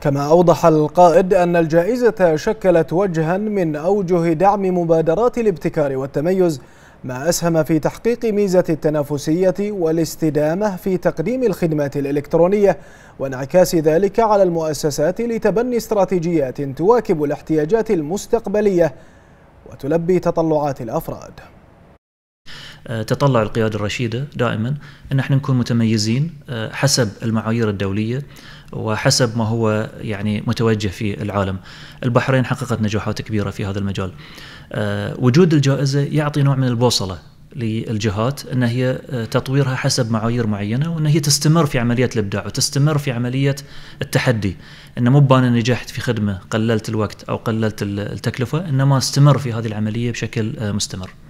كما أوضح القائد أن الجائزة شكلت وجها من أوجه دعم مبادرات الابتكار والتميز ما أسهم في تحقيق ميزة التنافسية والاستدامة في تقديم الخدمات الإلكترونية وانعكاس ذلك على المؤسسات لتبني استراتيجيات تواكب الاحتياجات المستقبلية وتلبي تطلعات الأفراد آه، تطلع القيادة الرشيدة دائما أن احنا نكون متميزين آه، حسب المعايير الدولية وحسب ما هو يعني متوجه في العالم. البحرين حققت نجاحات كبيره في هذا المجال. آه، وجود الجائزه يعطي نوع من البوصله للجهات ان هي آه، تطويرها حسب معايير معينه وان هي تستمر في عمليه الابداع وتستمر في عمليه التحدي ان مو بان نجحت في خدمه قللت الوقت او قللت التكلفه انما استمر في هذه العمليه بشكل آه، مستمر